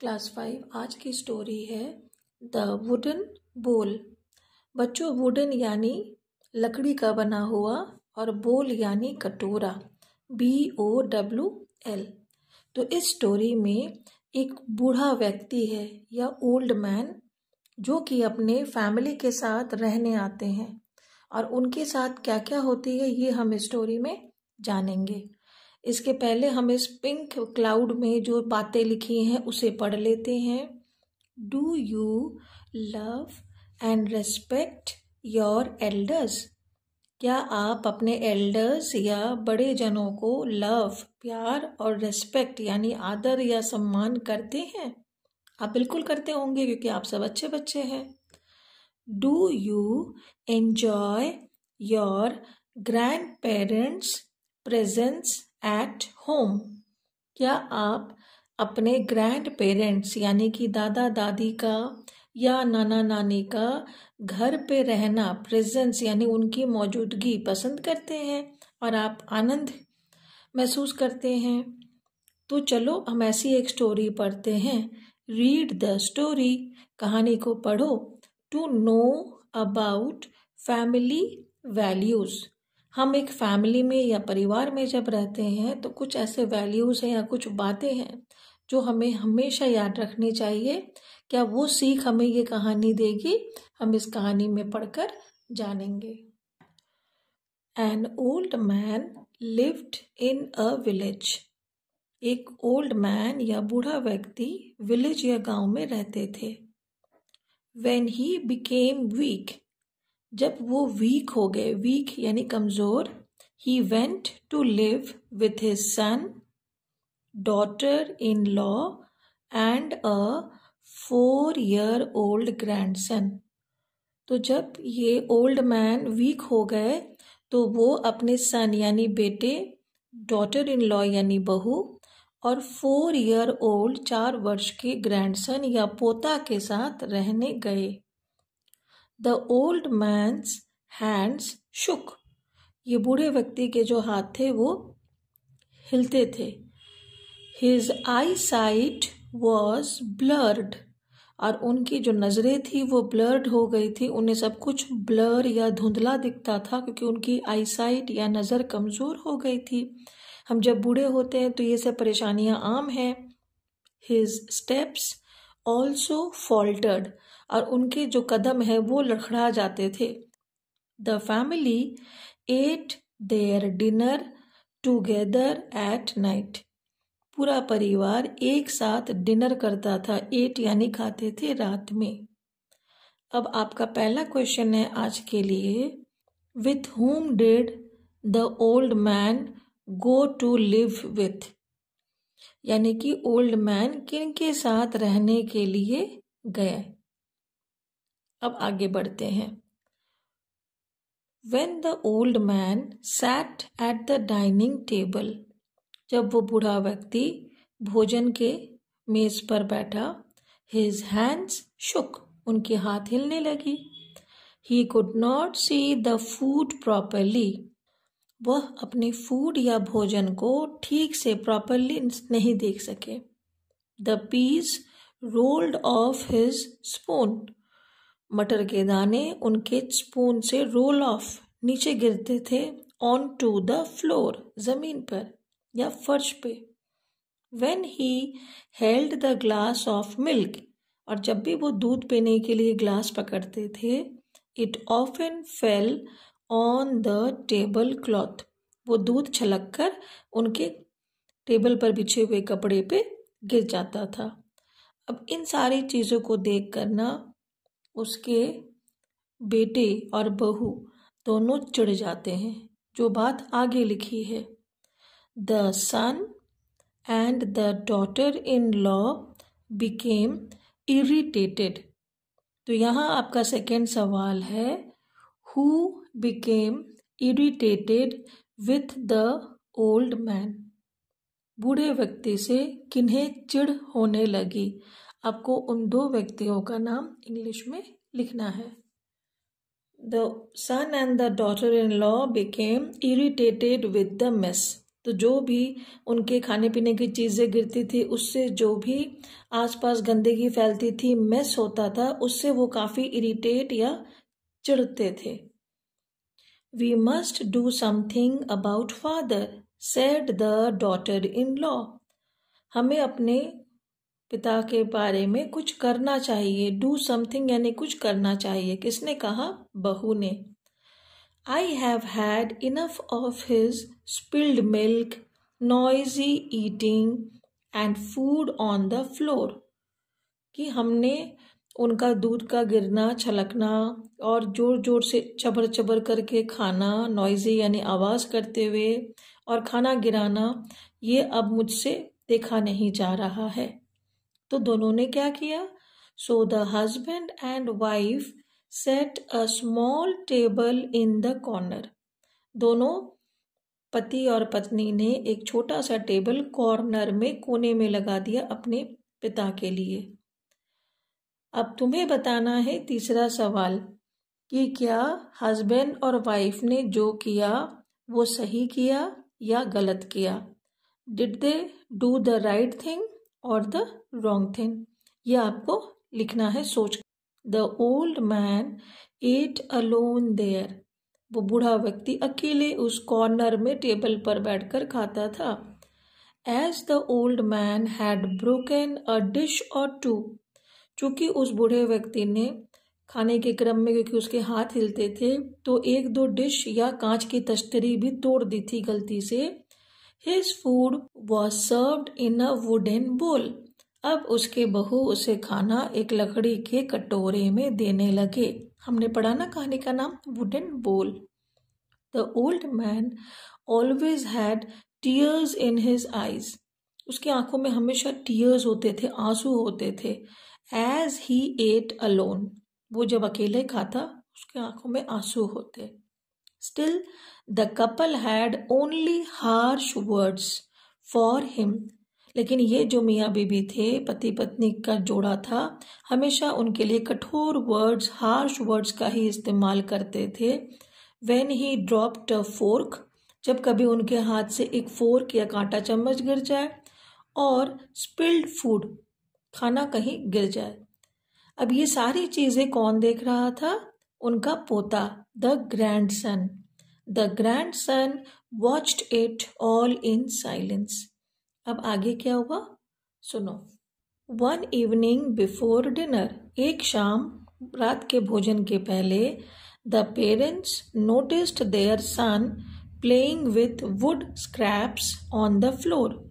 Class five आज की story है द वुडन बोल बच्चों वुडन यानी लकड़ी का बना हुआ और बोल यानी कटोरा बी ओ डब्ल्यू एल तो इस स्टोरी में एक बूढ़ा व्यक्ति है या ओल्ड मैन जो कि अपने फैमिली के साथ रहने आते हैं और उनके साथ क्या क्या होती है ये हम स्टोरी में जानेंगे इसके पहले हम इस पिंक क्लाउड में जो बातें लिखी हैं उसे पढ़ लेते हैं do you love and respect your elders क्या आप अपने एल्डर्स या बड़े जनों को लव प्यार और रेस्पेक्ट यानी आदर या सम्मान करते हैं आप बिल्कुल करते होंगे क्योंकि आप सब अच्छे बच्चे हैं do you enjoy your grandparents presence at home क्या आप अपने ग्रैंड पेरेंट्स यानी कि दादा दादी का या नाना नानी का घर पे रहना प्रेजेंस यानी उनकी मौजूदगी पसंद करते हैं और आप आनंद महसूस करते हैं तो चलो हम ऐसी एक स्टोरी पढ़ते हैं रीड द स्टोरी कहानी को पढ़ो to know about family values हम एक फैमिली में या परिवार में जब रहते हैं तो कुछ ऐसे वैल्यूज़ हैं या कुछ बातें हैं जो हमें हमेशा याद रखनी चाहिए क्या वो सीख हमें ये कहानी देगी हम इस कहानी में पढ़कर जानेंगे an old man lived in a village एक ओल्ड मैन या बूढ़ा व्यक्ति विलेज या गांव में रहते थे वेन ही बिकेम वीक जब वो वीक हो गए वीक यानी कमज़ोर he went to live with his son daughter in law and a four year old grandson तो जब ये ओल्ड मैन वीक हो गए तो वो अपने सन यानी बेटे डॉटर इन लॉ यानी बहू और फोर ईयर ओल्ड चार वर्ष के ग्रैंडसन या पोता के साथ रहने गए the old man's hands shook ये बूढ़े व्यक्ति के जो हाथ थे वो हिलते थे his eyesight was blurred और उनकी जो नज़रें थी वो ब्लर्ड हो गई थी उन्हें सब कुछ ब्लर या धुंधला दिखता था क्योंकि उनकी आईसाइट या नज़र कमज़ोर हो गई थी हम जब बूढ़े होते हैं तो ये सब परेशानियाँ आम हैं हिज स्टेप्स ऑल्सो फॉल्टर्ड और उनके जो कदम है वो लड़खड़ा जाते थे the family ate their dinner together at night पूरा परिवार एक साथ डिनर करता था एट यानी खाते थे रात में अब आपका पहला क्वेश्चन है आज के लिए with home did the old man go to live with यानी कि ओल्ड मैन किन के साथ रहने के लिए गए अब आगे बढ़ते हैं when the old man sat at the dining table जब वो बूढ़ा व्यक्ति भोजन के मेज पर बैठा हिज हैंड्स शुक उनके हाथ हिलने लगी he could not see the food properly वह अपने फूड या भोजन को ठीक से प्रॉपरली नहीं देख सके the peas rolled off his spoon मटर के दाने उनके स्पून से रोल ऑफ नीचे गिरते थे ऑन टू द फ्लोर जमीन पर या फर्श पे when he held the glass of milk और जब भी वो दूध पीने के लिए ग्लास पकड़ते थे it often fell on the tablecloth वो दूध छलक कर उनके टेबल पर बिछे हुए कपड़े पे गिर जाता था अब इन सारी चीज़ों को देख करना उसके बेटे और बहू दोनों चढ़ जाते हैं जो बात आगे लिखी है the son and the daughter in law became irritated तो यहाँ आपका सेकेंड सवाल है who became irritated with the old man बूढ़े व्यक्ति से किन्हें चिढ़ होने लगी आपको उन दो व्यक्तियों का नाम इंग्लिश में लिखना है the son and the daughter in law became irritated with the mess तो जो भी उनके खाने पीने की चीज़ें गिरती थी उससे जो भी आसपास गंदगी फैलती थी मेस होता था उससे वो काफ़ी इरिटेट या चिढ़ते थे we must do something about father said the daughter in law हमें अपने पिता के बारे में कुछ करना चाहिए डू समथिंग यानी कुछ करना चाहिए किसने कहा बहू ने I have had enough of his spilled milk noisy eating and food on the floor कि हमने उनका दूध का गिरना छलकना और ज़ोर ज़ोर से चबर चबर करके खाना नॉइजी यानी आवाज़ करते हुए और खाना गिराना ये अब मुझसे देखा नहीं जा रहा है तो दोनों ने क्या किया so the husband and wife set a small table in the corner दोनों पति और पत्नी ने एक छोटा सा टेबल कॉर्नर में कोने में लगा दिया अपने पिता के लिए अब तुम्हें बताना है तीसरा सवाल कि क्या हस्बैंड और वाइफ ने जो किया वो सही किया या गलत किया did they do the right thing और द रॉन्ग थिंग यह आपको लिखना है सोच the old man ate alone there वो बूढ़ा व्यक्ति अकेले उस कॉर्नर में टेबल पर बैठकर खाता था as the old man had broken a dish और टू चूंकि उस बूढ़े व्यक्ति ने खाने के क्रम में क्योंकि उसके हाथ हिलते थे तो एक दो डिश या कांच की तस्तरी भी तोड़ दी थी गलती से his food was served in a wooden bowl अब उसके बहू उसे खाना एक लकड़ी के कटोरे में देने लगे हमने पढ़ा ना कहानी का नाम wooden bowl the old man always had tears in his eyes उसकी आंखों में हमेशा टीयर्स होते थे आंसू होते थे एज ही एट अलोन वो जब अकेले खाता उसकी आंखों में आंसू होते Still, the couple had only harsh words for him. लेकिन ये जो मियाँ बीबी थे पति पत्नी का जोड़ा था हमेशा उनके लिए कठोर वर्ड्स हार्श वर्ड्स का ही इस्तेमाल करते थे when he dropped a fork जब कभी उनके हाथ से एक फोर्क या कांटा चम्मच गिर जाए और स्पिल्ड फूड खाना कहीं गिर जाए अब ये सारी चीज़ें कौन देख रहा था उनका पोता the the grandson. The son watched it all in silence अब आगे क्या हुआ सुनो वन इवनिंग बिफोर डिनर एक शाम रात के भोजन के पहले the parents noticed their son playing with wood scraps on the floor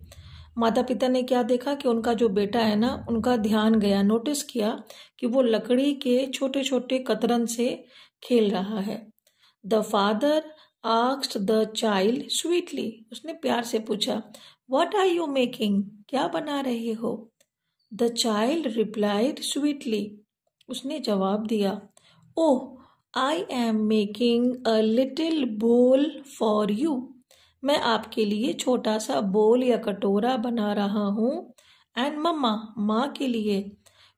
माता पिता ने क्या देखा कि उनका जो बेटा है ना उनका ध्यान गया नोटिस किया कि वो लकड़ी के छोटे छोटे कतरन से खेल रहा है द फादर आक्स्ट द चाइल्ड स्वीटली उसने प्यार से पूछा वट आर यू मेकिंग क्या बना रहे हो द चाइल्ड रिप्लाइड स्वीटली उसने जवाब दिया oh I am making a little bowl for you मैं आपके लिए छोटा सा बोल या कटोरा बना रहा हूँ एंड मम्मा माँ के लिए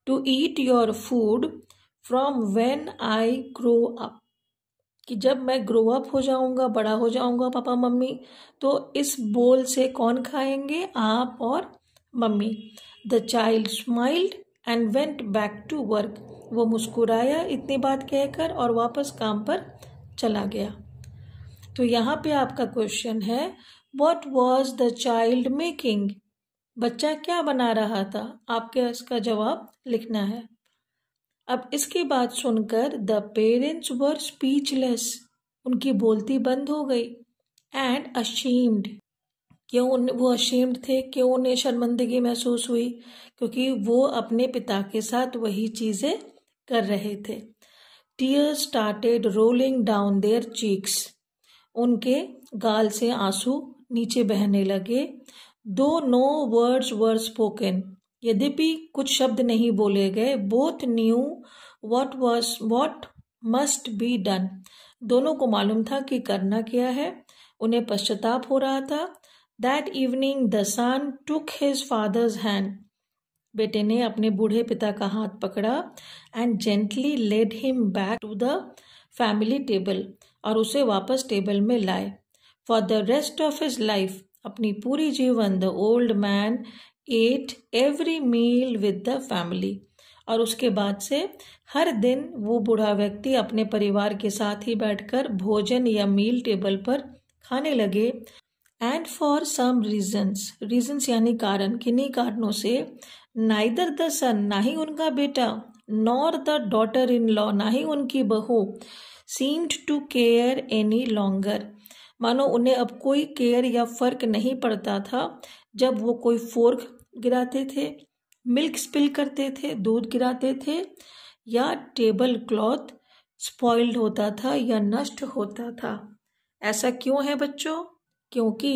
to eat your food from when I grow up कि जब मैं ग्रो अप हो जाऊंगा बड़ा हो जाऊंगा पापा मम्मी तो इस बोल से कौन खाएंगे आप और मम्मी the child smiled and went back to work वो मुस्कुराया इतनी बात कहकर और वापस काम पर चला गया तो यहाँ पे आपका क्वेश्चन है what was the child making बच्चा क्या बना रहा था आपके इसका जवाब लिखना है अब इसके बाद सुनकर द पेरेंट्स वर स्पीचलेस उनकी बोलती बंद हो गई एंड अशीम्ड क्यों वो अशीम्ड थे क्यों उन्हें शर्मंदगी महसूस हुई क्योंकि वो अपने पिता के साथ वही चीज़ें कर रहे थे tear started rolling down their cheeks उनके गाल से आंसू नीचे बहने लगे दो नो वर्ड्स वर स्पोकन यद्यपि कुछ शब्द नहीं बोले गए both knew what was what must be done दोनों को मालूम था कि करना क्या है उन्हें पश्चाताप हो रहा था that evening the son took his father's hand बेटे ने अपने बूढ़े पिता का हाथ पकड़ा and gently led him back to the family table और उसे वापस टेबल में लाए for the rest of his life अपनी पूरी जीवन the old man ate every meal with the family और उसके बाद से हर दिन वो बूढ़ा व्यक्ति अपने परिवार के साथ ही बैठकर भोजन या मील टेबल पर खाने लगे and for some reasons reasons यानी कारण किन्हीं कारणों से नाइदर द सन ना ही उनका बेटा nor the daughter in law ना ही उनकी बहू seemed to care any longer मानो उन्हें अब कोई केयर या फर्क नहीं पड़ता था जब वो कोई फोर्क गिराते थे मिल्क स्पिल करते थे दूध गिराते थे या टेबल क्लॉथ स्पॉइल्ड होता था या नष्ट होता था ऐसा क्यों है बच्चों क्योंकि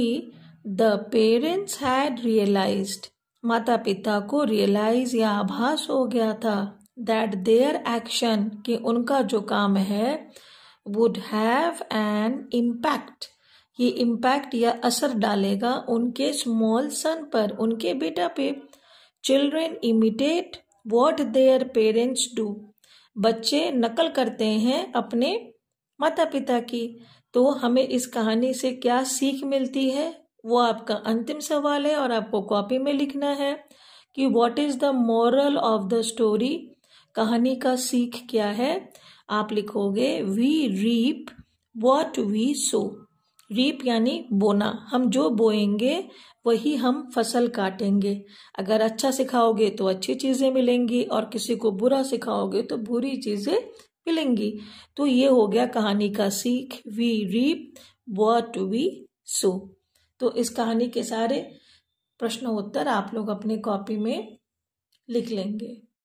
द पेरेंट्स हैड रियलाइज्ड माता पिता को रियलाइज या आभास हो गया था दैट देयर एक्शन कि उनका जो काम है वुड हैव एन इम्पैक्ट ये इम्पैक्ट या असर डालेगा उनके स्मॉल सन पर उनके बेटा पे children imitate what their parents do बच्चे नकल करते हैं अपने माता पिता की तो हमें इस कहानी से क्या सीख मिलती है वो आपका अंतिम सवाल है और आपको कॉपी में लिखना है कि what is the moral of the story कहानी का सीख क्या है आप लिखोगे we reap what we sow reap यानी बोना हम जो बोएंगे वही हम फसल काटेंगे अगर अच्छा सिखाओगे तो अच्छी चीज़ें मिलेंगी और किसी को बुरा सिखाओगे तो बुरी चीज़ें मिलेंगी तो ये हो गया कहानी का सीख we reap what we sow तो इस कहानी के सारे प्रश्नोत्तर आप लोग अपने कॉपी में लिख लेंगे